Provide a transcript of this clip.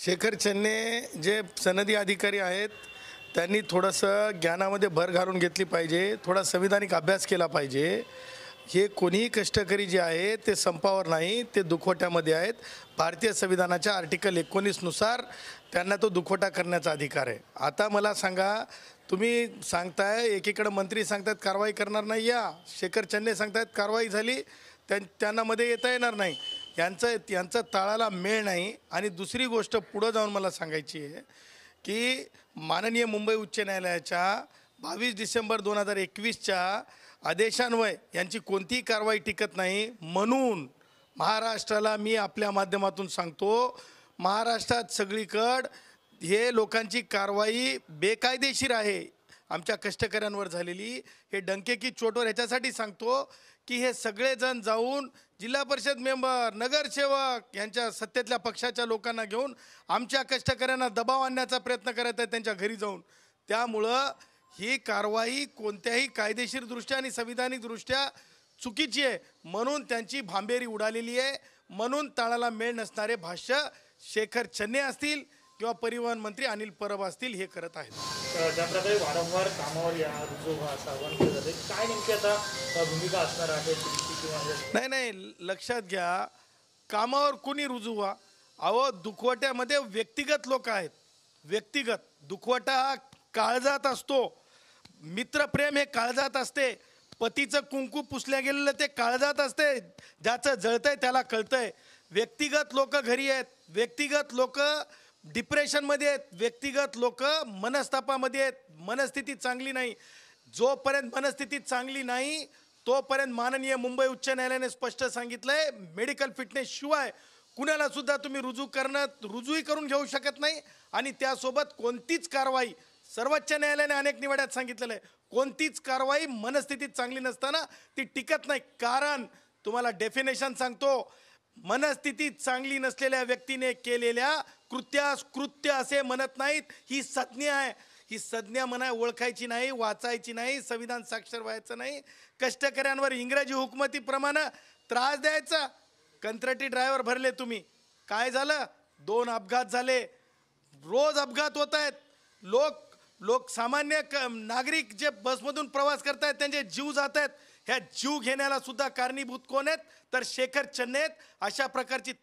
शेखर चन्ने जे सनदी अधिकारी आहेत त्यांनी थोडंसं ज्ञानामध्ये भर घालून घेतली पाहिजे थोडा संविधानिक अभ्यास केला पाहिजे हे कोणीही कष्टकरी जे आहे ते संपावर नाही ते दुखवट्यामध्ये आहेत भारतीय संविधानाच्या आर्टिकल एकोणीसनुसार त्यांना तो दुखवटा करण्याचा अधिकार आहे आता मला सांगा तुम्ही सांगताय एकीकडं मंत्री सांगतात कारवाई करणार नाही या शेखर चन्ने सांगतायत कारवाई झाली त्यां त्यांना मध्ये येता येणार नाही यांचं यांचं ताळाला मेळ नाही आणि दुसरी गोष्ट पुढं जाऊन मला सांगायची आहे की माननीय मुंबई उच्च न्यायालयाच्या बावीस डिसेंबर दोन हजार एकवीसच्या आदेशान्वय यांची कोणतीही कारवाई टिकत नाही म्हणून महाराष्ट्राला मी आपल्या माध्यमातून सांगतो महाराष्ट्रात सगळीकड हे लोकांची कारवाई बेकायदेशीर आहे आमच्या कष्टकऱ्यांवर झालेली हे डंकेकी चोटवर ह्याच्यासाठी सांगतो की हे सगळेजण जाऊन जिल्हा परिषद मेंबर नगरसेवक यांच्या सत्तेतल्या पक्षाच्या लोकांना घेऊन आमच्या कष्टकऱ्यांना दबाव आणण्याचा प्रयत्न करत आहेत त्यांच्या घरी जाऊन त्यामुळं ही कारवाई कोणत्याही कायदेशीरदृष्ट्या आणि संविधानिकदृष्ट्या चुकीची आहे म्हणून त्यांची भांबेरी उडालेली आहे म्हणून ताळाला मेळ नसणारे भाष्य शेखर चन्ने असतील किंवा परिवहन मंत्री अनिल परब असतील हे करत आहेत वारंवार कामावर काय नेमकी आता भूमिका असणार आहे नाही नाही लक्षात घ्या कामावर कुणी रुजू व्हा अहो दुखवट्यामध्ये व्यक्तिगत लोक आहेत व्यक्तिगत दुखवटा हा काळजात असतो मित्रप्रेम हे काळजात असते पतीचं कुंकू पुसल्या गेलेलं ते काळजात असते ज्याचं जळतंय त्याला कळतंय व्यक्तिगत लोक घरी आहेत व्यक्तिगत लोक डिप्रेशनमध्ये आहेत व्यक्तिगत लोक मनस्तापामध्ये आहेत मनस्थिती चांगली नाही जोपर्यंत मनस्थिती चांगली नाही तोपर्यंत माननीय मुंबई उच्च न्यायालयाने स्पष्ट सांगितलं आहे मेडिकल फिटनेस शिवाय कुणालासुद्धा तुम्ही रुजू करणं रुजूही करून घेऊ शकत नाही आणि त्यासोबत कोणतीच कारवाई सर्वोच्च न्यायालयाने अनेक निवाड्यात सांगितलेलं आहे कोणतीच कारवाई मनस्थितीत चांगली नसताना ती टिकत नाही कारण तुम्हाला डेफिनेशन सांगतो मनस्थितीत चांगली नसलेल्या व्यक्तीने केलेल्या कृत्यास कृत्य असे म्हणत नाहीत ही संज्ञा आहे ही संज्ञा म्हणा ओळखायची नाही वाचायची नाही संविधान साक्षर व्हायचं नाही कष्टकऱ्यांवर इंग्रजी हुकमतीप्रमाणे त्रास द्यायचा कंत्राटी ड्रायव्हर भरले तुम्ही काय झालं दोन अपघात झाले रोज अपघात होत आहेत लोक लोक सामान्य नागरिक जे बसमधून प्रवास करत आहेत त्यांचे जीव जात आहेत ह्या जीव घेण्याला सुद्धा कारणीभूत कोण आहेत तर शेखर चन्ने अशा प्रकारची